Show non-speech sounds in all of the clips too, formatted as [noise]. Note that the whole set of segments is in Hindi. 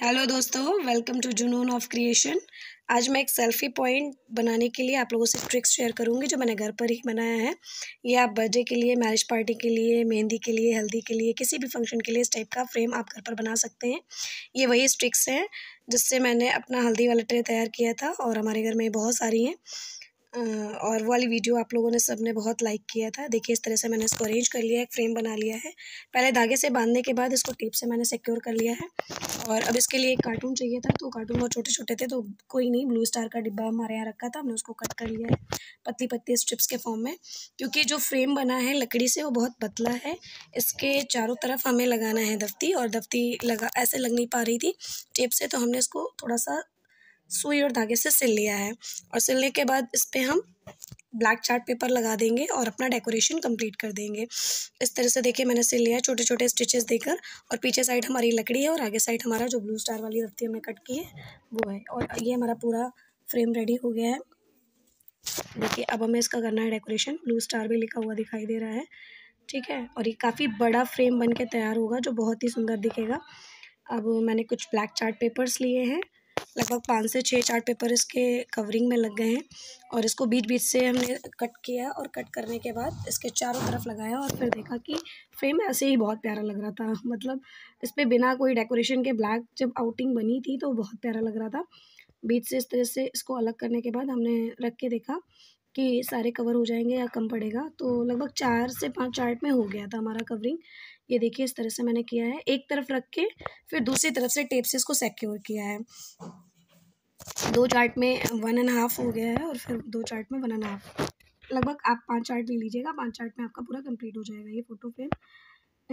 हेलो दोस्तों welcome to Junoon of creation आज मैं एक सेल्फी पॉइंट बनाने के लिए आप लोगों से ट्रिक्स शेयर करूंगी जो मैंने घर पर ही बनाया है ये आप बर्थडे के लिए मैरिज पार्टी के लिए मेहंदी के लिए हल्दी के लिए किसी भी फंक्शन के लिए इस टाइप का फ्रेम आप घर पर बना सकते हैं ये वही ट्रिक्स हैं जिससे मैंने अपना हल्दी वाला ट्रे तैयार किया था और हमारे घर में बहुत सारी हैं और वो वाली वीडियो आप लोगों ने सबने बहुत लाइक किया था देखिए इस तरह से मैंने इसको अरेंज कर लिया है एक फ्रेम बना लिया है पहले धागे से बांधने के बाद इसको टेप से मैंने सिक्योर कर लिया है और अब इसके लिए एक कार्टून चाहिए था तो कार्टून बहुत छोटे छोटे थे तो कोई नहीं ब्लू स्टार का डिब्बा हमारे यहाँ रखा था हमने उसको कट कर लिया है पतली पतली स्ट्रिप्स के फॉर्म में क्योंकि जो फ्रेम बना है लकड़ी से वो बहुत पतला है इसके चारों तरफ हमें लगाना है दफ्ती और दफ्ती लगा ऐसे लग नहीं पा रही थी टेप से तो हमने इसको थोड़ा सा सुई और धागे से सिल लिया है और सिलने के बाद इस पर हम ब्लैक चार्ट पेपर लगा देंगे और अपना डेकोरेशन कंप्लीट कर देंगे इस तरह से देखिए मैंने सिल लिया है छोटे छोटे स्टिचेस देकर और पीछे साइड हमारी लकड़ी है और आगे साइड हमारा जो ब्लू स्टार वाली रत्ती हमने कट की है वो है और ये हमारा पूरा फ्रेम रेडी हो गया है देखिए अब हमें इसका करना है डेकोरेशन ब्लू स्टार भी लिखा हुआ दिखाई दे रहा है ठीक है और ये काफ़ी बड़ा फ्रेम बन के तैयार होगा जो बहुत ही सुंदर दिखेगा अब मैंने कुछ ब्लैक चार्ट पेपर्स लिए हैं लगभग पाँच से छः चार्ट पेपर इसके कवरिंग में लग गए हैं और इसको बीच बीच से हमने कट किया और कट करने के बाद इसके चारों तरफ लगाया और फिर देखा कि फ्रेम ऐसे ही बहुत प्यारा लग रहा था [laughs] मतलब इस पर बिना कोई डेकोरेशन के ब्लैक जब आउटिंग बनी थी तो बहुत प्यारा लग रहा था बीच से इस तरह से इसको अलग करने के बाद हमने रख के देखा कि सारे कवर हो जाएंगे या कम पड़ेगा तो लगभग चार से पाँच चार्ट में हो गया था हमारा कवरिंग ये देखिए इस तरह से मैंने किया है एक तरफ रख के फिर दूसरी तरफ से टेप से इसको सिक्योर किया है दो चार्ट में वन एंड हाफ हो गया है और फिर दो चार्ट में वन एंड हाफ लगभग आप पांच चार्ट ले लीजिएगा पांच चार्ट में आपका पूरा कंप्लीट हो जाएगा ये फ़ोटो फ्रेम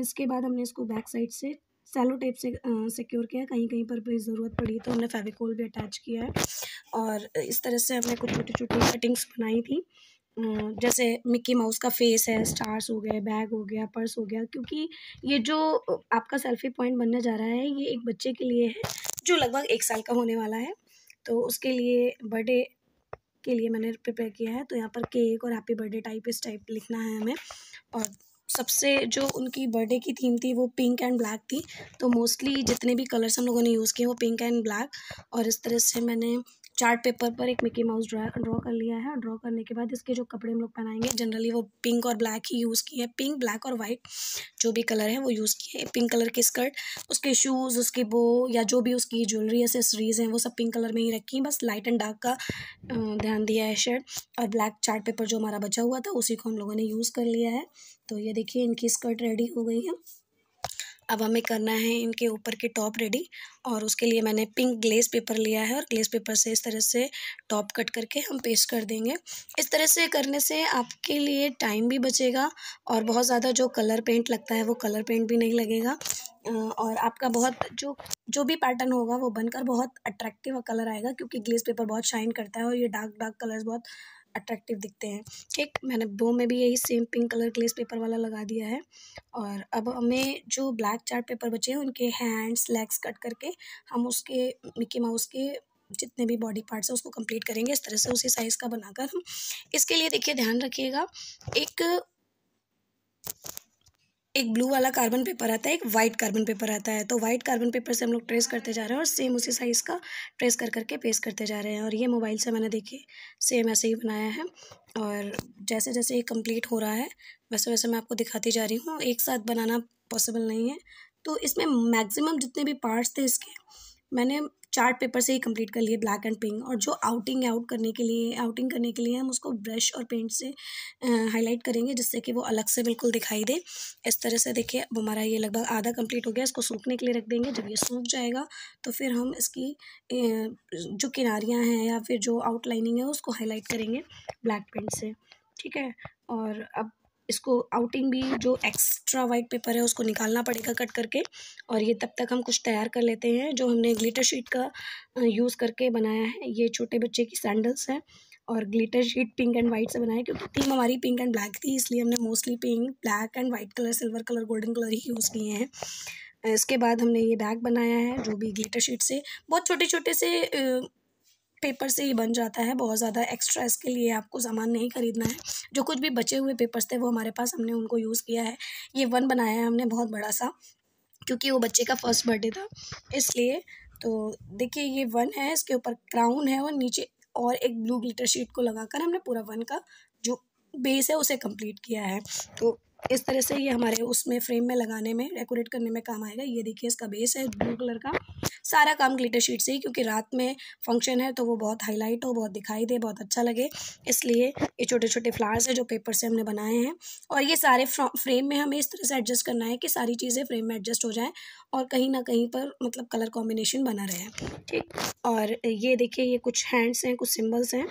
इसके बाद हमने इसको बैक साइड से सेलो टेप से सिक्योर किया कहीं कहीं पर भी ज़रूरत पड़ी तो हमने फेविकोल भी अटैच किया है और इस तरह से हमने कुछ छोटी छोटी कटिंग्स बनाई थी जैसे मिक्की माउस का फेस है स्टार्स हो गए बैग हो गया पर्स हो गया क्योंकि ये जो आपका सेल्फी पॉइंट बनने जा रहा है ये एक बच्चे के लिए है जो लगभग एक साल का होने वाला है तो उसके लिए बर्थडे के लिए मैंने प्रिपेयर किया है तो यहाँ पर केक और हैप्पी बर्थडे टाइप इस टाइप लिखना है हमें और सबसे जो उनकी बर्थडे की थीम थी वो पिंक एंड ब्लैक थी तो मोस्टली जितने भी कलर्स हम लोगों ने यूज़ किए वो पिंक एंड ब्लैक और इस तरह से मैंने चार्ट पेपर पर एक मिकी माउस ड्रा ड्रॉ कर लिया है ड्रॉ करने के बाद इसके जो कपड़े हम लोग पहनाएंगे जनरली वो पिंक और ब्लैक ही यूज़ किए हैं पिंक ब्लैक और वाइट जो भी कलर है वो यूज़ किए हैं पिंक कलर की स्कर्ट उसके शूज़ उसकी वो या जो भी उसकी ज्वेलरी एसेसरीज़ हैं वो सब पिंक कलर में ही रखी हैं बस लाइट एंड डार्क का ध्यान दिया है शर्ट और ब्लैक चार्ट पेपर जो हमारा बचा हुआ था उसी को हम लोगों ने यूज़ कर लिया है तो ये देखिए इनकी स्कर्ट रेडी हो गई है अब हमें करना है इनके ऊपर की टॉप रेडी और उसके लिए मैंने पिंक ग्लेस पेपर लिया है और ग्लेस पेपर से इस तरह से टॉप कट करके हम पेस्ट कर देंगे इस तरह से करने से आपके लिए टाइम भी बचेगा और बहुत ज़्यादा जो कलर पेंट लगता है वो कलर पेंट भी नहीं लगेगा और आपका बहुत जो जो भी पैटर्न होगा वो बनकर बहुत अट्रैक्टिव कलर आएगा क्योंकि ग्लेस पेपर बहुत शाइन करता है और ये डार्क डार्क कलर्स बहुत अट्रैक्टिव दिखते हैं एक मैंने बो में भी यही same pink colour glace paper वाला लगा दिया है और अब हमें जो ब्लैक चार्ट पेपर बचे हैं उनके हैंड्स लेग्स कट करके हम उसके मिकी माउस के जितने भी बॉडी पार्ट्स हैं उसको कंप्लीट करेंगे इस तरह से उसी साइज़ का बनाकर हम इसके लिए देखिए ध्यान रखिएगा एक एक ब्लू वाला कार्बन पेपर आता है एक वाइट कार्बन पेपर आता है तो वाइट कार्बन पेपर से हम लोग ट्रेस करते जा रहे हैं और सेम उसी साइज़ का ट्रेस कर करके पेस्ट करते जा रहे हैं और ये मोबाइल से मैंने देखिए सेम ऐसे ही बनाया है और जैसे जैसे ये कंप्लीट हो रहा है वैसे वैसे मैं आपको दिखाती जा रही हूँ एक साथ बनाना पॉसिबल नहीं है तो इसमें मैक्सिमम जितने भी पार्ट्स थे इसके मैंने चार्ट पेपर से ही कंप्लीट कर लिए ब्लैक एंड पिंक और जो आउटिंग आउट करने के लिए आउटिंग करने के लिए हम उसको ब्रश और पेंट से हाईलाइट करेंगे जिससे कि वो अलग से बिल्कुल दिखाई दे इस तरह से देखिए अब हमारा ये लगभग आधा कंप्लीट हो गया इसको सूखने के लिए रख देंगे जब ये सूख जाएगा तो फिर हम इसकी जो किनारियाँ हैं या फिर जो आउटलाइनिंग है उसको हाईलाइट करेंगे ब्लैक पेंट से ठीक है और अब इसको आउटिंग भी जो एक्स्ट्रा वाइट पेपर है उसको निकालना पड़ेगा कट करके और ये तब तक हम कुछ तैयार कर लेते हैं जो हमने ग्लिटर शीट का यूज़ करके बनाया है ये छोटे बच्चे की सैंडल्स हैं और glitter sheet pink and white से बनाया क्योंकि थीम हमारी पिंक एंड ब्लैक थी इसलिए हमने mostly pink black and white colour silver colour golden colour ही यूज़ किए हैं इसके बाद हमने ये बैग बनाया है जो भी ग्लिटर शीट से बहुत छोटे छोटे से पेपर से ही बन जाता है बहुत ज़्यादा एक्स्ट्रा इसके लिए आपको सामान नहीं खरीदना है जो कुछ भी बचे हुए पेपर्स थे वो हमारे पास हमने उनको यूज़ किया है ये वन बनाया है हमने बहुत बड़ा सा क्योंकि वो बच्चे का फर्स्ट बर्थडे था इसलिए तो देखिए ये वन है इसके ऊपर क्राउन है और नीचे और एक ब्लू ग्लिटर शीट को लगाकर हमने पूरा वन का जो बेस है उसे कंप्लीट किया है तो इस तरह से ये हमारे उसमें फ्रेम में लगाने में डेकोरेट करने में काम आएगा ये देखिए इसका बेस है ब्लू कलर का सारा काम ग्लिटर शीट से ही क्योंकि रात में फंक्शन है तो वो बहुत हाईलाइट हो बहुत दिखाई दे बहुत अच्छा लगे इसलिए ये छोटे छोटे फ्लावर्स हैं जो पेपर से हमने बनाए हैं और ये सारे फ्रेम में हमें इस तरह से एडजस्ट करना है कि सारी चीज़ें फ्रेम में एडजस्ट हो जाएँ और कहीं ना कहीं पर मतलब कलर कॉम्बिनेशन बना रहे ठीक और ये देखिए ये कुछ हैंड्स हैं कुछ सिम्बल्स हैं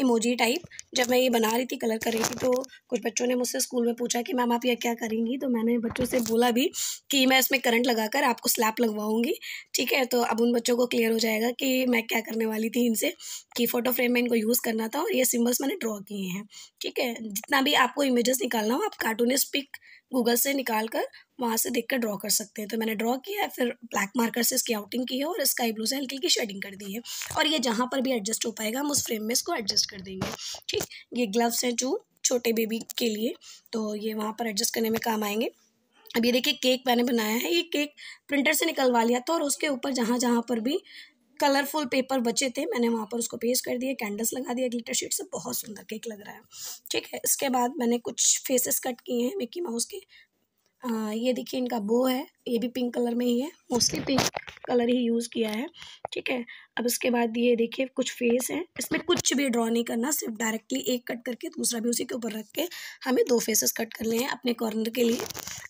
इमोजी टाइप जब मैं ये बना रही थी कलर कर रही थी तो कुछ बच्चों ने मुझसे स्कूल में पूछा कि मैम आप यह क्या करेंगी तो मैंने बच्चों से बोला भी कि मैं इसमें करंट लगाकर आपको स्लैप लगवाऊंगी ठीक है तो अब उन बच्चों को क्लियर हो जाएगा कि मैं क्या करने वाली थी इनसे कि फ़ोटो फ्रेम में इनको यूज़ करना था और ये सिम्बल्स मैंने ड्रॉ किए हैं ठीक है जितना भी आपको इमेजेस निकालना हो आप कार्टूनिस्ट पिक गूगल से निकाल कर वहाँ से देख कर ड्रॉ कर सकते हैं तो मैंने ड्रॉ किया है फिर ब्लैक मार्कर से इसकी आउटिंग की है और स्काई ब्लू से हल्की की शेडिंग कर दी है और ये जहाँ पर भी एडजस्ट हो पाएगा हम उस फ्रेम में इसको एडजस्ट कर देंगे ठीक ये ग्लव्स हैं जो छोटे बेबी के लिए तो ये वहाँ पर एडजस्ट करने में काम आएंगे अब ये देखिए केक मैंने बनाया है ये केक प्रिंटर से निकलवा लिया था और उसके ऊपर जहाँ जहाँ पर भी कलरफुल पेपर बचे थे मैंने वहाँ पर उसको पेस्ट कर दिया कैंडल्स लगा दिया ग्लिटर शीट से बहुत सुंदर केक लग रहा है ठीक है इसके बाद मैंने कुछ फेसेस कट किए हैं मिक्की माउस के आ, ये देखिए इनका बो है ये भी पिंक कलर में ही है मोस्टली पिंक कलर ही यूज़ किया है ठीक है अब इसके बाद ये देखिए कुछ फेस हैं इसमें कुछ भी ड्रॉ नहीं करना सिर्फ डायरेक्टली एक कट करके दूसरा भी उसी के ऊपर रख के हमें दो फेसेस कट कर लिए हैं अपने कॉर्नर के लिए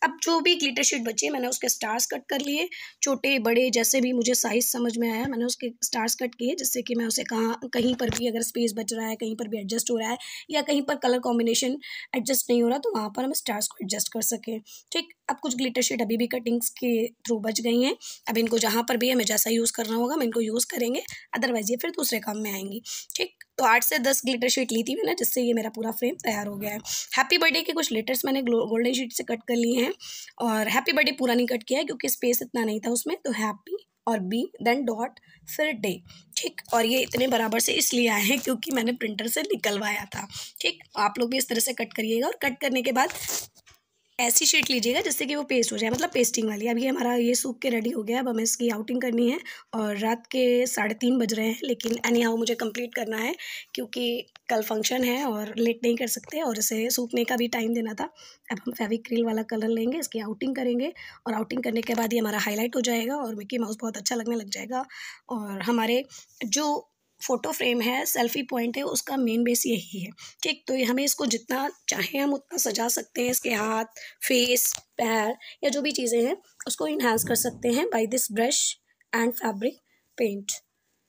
अब जो भी ग्लिटर शीट बची है मैंने उसके स्टार्स कट कर लिए छोटे बड़े जैसे भी मुझे साइज़ समझ में आया मैंने उसके स्टार्स कट किए जिससे कि मैं उसे कहाँ कहीं पर भी अगर स्पेस बच रहा है कहीं पर भी एडजस्ट हो रहा है या कहीं पर कलर कॉम्बिनेशन एडजस्ट नहीं हो रहा तो वहाँ पर हम स्टार्स को एडजस्ट कर सकें ठीक अब कुछ ग्लिटर शीट अभी भी कटिंग्स के थ्रू बच गई हैं अब इनको जहाँ पर भी हमें जैसा यूज़ करना होगा हम इनको यूज़ करेंगे अदरवाइज़ ये फिर दूसरे काम में आएंगी ठीक तो आठ से दस ग्लिटर शीट ली थी मैंने जिससे ये मेरा पूरा फ्रेम तैयार हो गया है हैप्पी बर्थडे के कुछ लेटर्स मैंने गोल्डन शीट से कट कर लिए हैं और हैप्पी बर्थडे पूरा नहीं कट किया है क्योंकि स्पेस इतना नहीं था उसमें तो हैप्पी और बी देन डॉट फिर डे ठीक और ये इतने बराबर से इसलिए आए हैं क्योंकि मैंने प्रिंटर से निकलवाया था ठीक आप लोग भी इस तरह से कट करिएगा और कट करने के बाद ऐसी शीट लीजिएगा जिससे कि वो पेस्ट हो जाए मतलब पेस्टिंग वाली अब ये हमारा ये सूख के रेडी हो गया अब हमें इसकी आउटिंग करनी है और रात के साढ़े तीन बज रहे हैं लेकिन एनी हाउ मुझे कंप्लीट करना है क्योंकि कल फंक्शन है और लेट नहीं कर सकते और इसे सूखने का भी टाइम देना था अब हम फेविक्रील वाला कलर लेंगे इसकी आउटिंग करेंगे और आउटिंग करने के बाद ये हमारा हाईलाइट हो जाएगा और मिकी माउस बहुत अच्छा लगने लग जाएगा और हमारे जो फ़ोटो फ्रेम है सेल्फी पॉइंट है उसका मेन बेस यही है ठीक तो हमें इसको जितना चाहें हम उतना सजा सकते हैं इसके हाथ फेस पैर या जो भी चीज़ें हैं उसको इन्हांस कर सकते हैं by this brush and fabric paint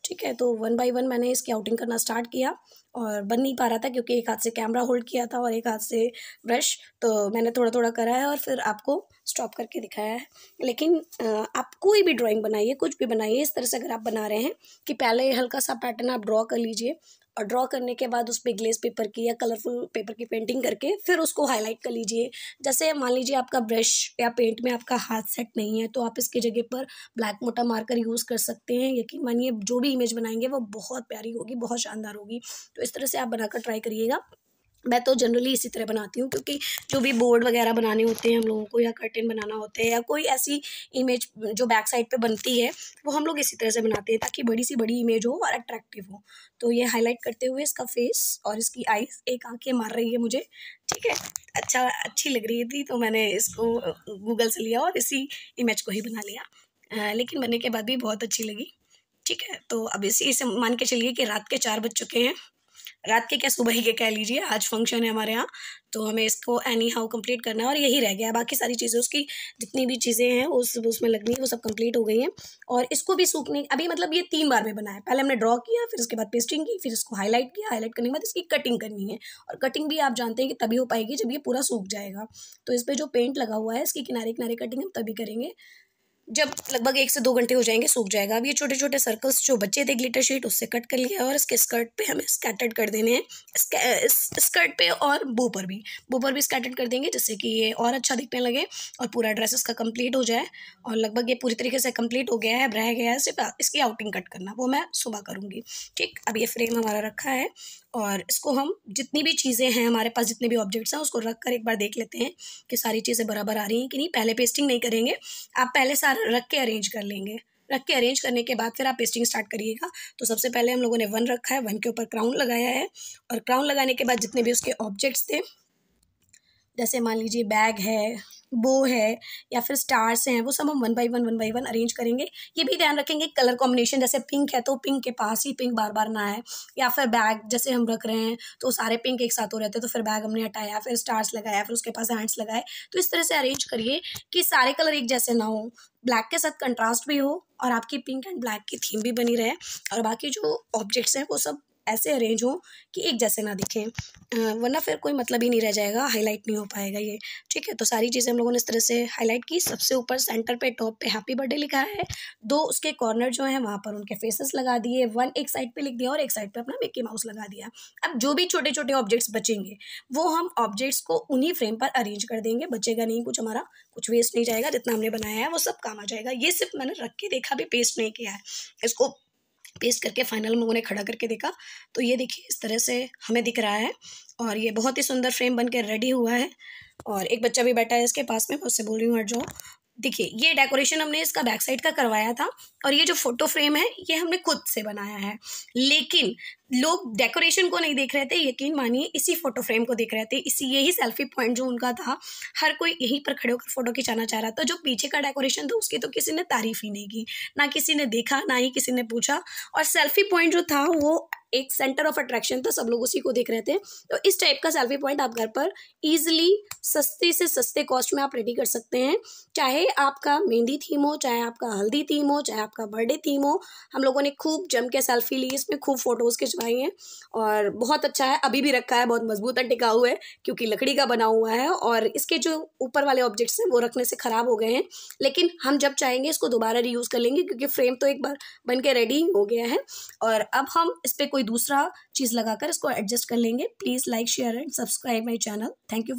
ठीक है तो वन बाय वन मैंने इसकी आउटिंग करना स्टार्ट किया और बन नहीं पा रहा था क्योंकि एक हाथ से कैमरा होल्ड किया था और एक हाथ से ब्रश तो मैंने थोड़ा थोड़ा करा है और फिर आपको स्टॉप करके दिखाया है लेकिन आप कोई भी ड्राइंग बनाइए कुछ भी बनाइए इस तरह से अगर आप बना रहे हैं कि पहले हल्का सा पैटर्न आप ड्रॉ कर लीजिए और ड्रॉ करने के बाद उस पर ग्लेस पेपर की या कलरफुल पेपर की पेंटिंग करके फिर उसको हाईलाइट कर लीजिए जैसे मान लीजिए आपका ब्रश या पेंट में आपका हाथ सेट नहीं है तो आप इसकी जगह पर ब्लैक मोटा मार्कर यूज़ कर सकते हैं यकीन मानिए जो भी इमेज बनाएंगे वो बहुत प्यारी होगी बहुत शानदार होगी तो इस तरह से आप बनाकर ट्राई करिएगा मैं तो जनरली इसी तरह बनाती हूँ क्योंकि जो भी बोर्ड वगैरह बनाने होते हैं हम लोगों को या कर्टन बनाना होते हैं या कोई ऐसी इमेज जो बैक साइड पे बनती है वो हम लोग इसी तरह से बनाते हैं ताकि बड़ी सी बड़ी इमेज हो और अट्रैक्टिव हो तो ये हाईलाइट करते हुए इसका फेस और इसकी आइज़ एक आँखें मार रही है मुझे ठीक है अच्छा अच्छी लग रही थी तो मैंने इसको गूगल से लिया और इसी इमेज को ही बना लिया लेकिन बनने के बाद भी बहुत अच्छी लगी ठीक है तो अब इसी से मान के चलिए कि रात के चार बज चुके हैं रात के क्या सुबह ही के कह लीजिए आज फंक्शन है हमारे यहाँ तो हमें इसको एनी हाउ कंप्लीट करना है और यही रह गया है बाकी सारी चीज़ें उसकी जितनी भी चीज़ें हैं उस उसमें लगनी है वो सब कंप्लीट हो गई हैं और इसको भी सूखने अभी मतलब ये तीन बार में बनाया पहले हमने ड्रॉ किया फिर उसके बाद पेस्टिंग की फिर इसको हाईलाइट किया हाईलाइट करने के बाद इसकी कटिंग करनी है और कटिंग भी आप जानते हैं कि तभी हो पाएगी जब ये पूरा सूख जाएगा तो इस पर जो पेंट लगा हुआ है इसके किनारे किनारे कटिंग हम तभी करेंगे जब लगभग एक से दो घंटे हो जाएंगे सूख जाएगा अब ये छोटे छोटे सर्कल्स जो बच्चे थे ग्लिटर शीट उससे कट कर लिया और इसके स्कर्ट पे हमें स्कैटर्ड कर देने हैं स्कर्ट पे और बो पर भी बो पर भी स्कैटर्ड कर देंगे जिससे कि ये और अच्छा दिखने लगे और पूरा ड्रेस इसका कंप्लीट हो जाए और लगभग ये पूरी तरीके से कंप्लीट हो गया है रह गया है सिर्फ इसकी आउटिंग कट करना वो मैं सुबह करूँगी ठीक अब ये फ्रेम हमारा रखा है और इसको हम जितनी भी चीज़ें हैं हमारे पास जितने भी ऑब्जेक्ट्स हैं उसको रख कर एक बार देख लेते हैं कि सारी चीज़ें बराबर आ रही हैं कि नहीं पहले पेस्टिंग नहीं करेंगे आप पहले सारा रख के अरेंज कर लेंगे रख के अरेंज करने के बाद फिर आप पेस्टिंग स्टार्ट करिएगा तो सबसे पहले हम लोगों ने वन रखा है वन के ऊपर क्राउन लगाया है और क्राउन लगाने के बाद जितने भी उसके ऑब्जेक्ट्स थे जैसे मान लीजिए बैग है बो है या फिर स्टार्स हैं वो सब हम one by one one by one arrange करेंगे ये भी ध्यान रखेंगे कलर कॉम्बिनेशन जैसे पिंक है तो पिंक के पास ही पिंक बार बार ना आए या फिर बैग जैसे हम रख रहे हैं तो सारे पिंक एक साथ हो रहे थे तो फिर बैग हमने हटाया फिर स्टार्स लगाया फिर उसके पास हैंड्स लगाए तो इस तरह से अरेंज करिए कि सारे कलर एक जैसे ना हो ब्लैक के साथ कंट्रास्ट भी हो और आपकी पिंक एंड ब्लैक की थीम भी बनी रहे और बाकी जो ऑब्जेक्ट्स हैं वो सब ऐसे अरेंज हो कि एक जैसे ना दिखें वरना फिर कोई मतलब ही नहीं रह जाएगा हाईलाइट नहीं हो पाएगा ये ठीक है तो सारी चीज़ें हम लोगों ने इस तरह से हाईलाइट की सबसे ऊपर सेंटर पे टॉप पे हैप्पी बर्थडे लिखा है दो उसके कॉर्नर जो हैं वहाँ पर उनके फेसेस लगा दिए वन एक साइड पर लिख दिया और एक साइड पर अपना मिक्की माउस लगा दिया अब जो भी छोटे छोटे ऑब्जेक्ट्स बचेंगे वो हम ऑब्जेक्ट्स को उन्हीं फ्रेम पर अरेंज कर देंगे बचेगा नहीं कुछ हमारा कुछ वेस्ट नहीं जाएगा जितना हमने बनाया है वो सब काम आ जाएगा ये सिर्फ मैंने रख के देखा भी पेस्ट नहीं किया है इसको पेस्ट करके फाइनल हम लोगों ने खड़ा करके देखा तो ये देखिए इस तरह से हमें दिख रहा है और ये बहुत ही सुंदर फ्रेम बन के रेडी हुआ है और एक बच्चा भी बैठा है इसके पास में मैं उससे बोल रही हूँ अर्जो देखिए ये डेकोरेशन हमने इसका बैक साइड का करवाया था और ये जो फोटो फ्रेम है ये हमने खुद से बनाया है लेकिन लोग डेकोरेशन को नहीं देख रहे थे यकीन मानिए इसी फोटो फ्रेम को देख रहे थे इसी यही सेल्फी पॉइंट जो उनका था हर कोई यहीं पर खड़े होकर फोटो खिंचाना चाह रहा था जो पीछे का डेकोरेशन था उसकी तो किसी ने तारीफ ही नहीं की ना किसी ने देखा ना ही किसी ने पूछा और सेल्फी पॉइंट जो था वो एक सेंटर ऑफ अट्रैक्शन था सब लोग उसी को देख रहे थे तो इस टाइप का सेल्फी पॉइंट आप घर पर ईजिली सस्ते से सस्ते कॉस्ट में आप रेडी कर सकते हैं चाहे आपका मेहंदी थीम हो चाहे आपका हल्दी थीम हो चाहे आपका बर्थडे थीम हो हम लोगों ने खूब जम के सेल्फी ली इसमें खूब फोटोज़ खिंच भाई हैं और बहुत अच्छा है अभी भी रखा है बहुत मजबूत टिका हुआ है क्योंकि लकड़ी का बना हुआ है और इसके जो ऊपर वाले ऑब्जेक्ट्स हैं वो रखने से ख़राब हो गए हैं लेकिन हम जब चाहेंगे इसको दोबारा रीयूज़ कर लेंगे क्योंकि फ्रेम तो एक बार बन के रेडी हो गया है और अब हम इस पर कोई दूसरा चीज़ लगाकर इसको एडजस्ट कर लेंगे please like share and subscribe my channel thank you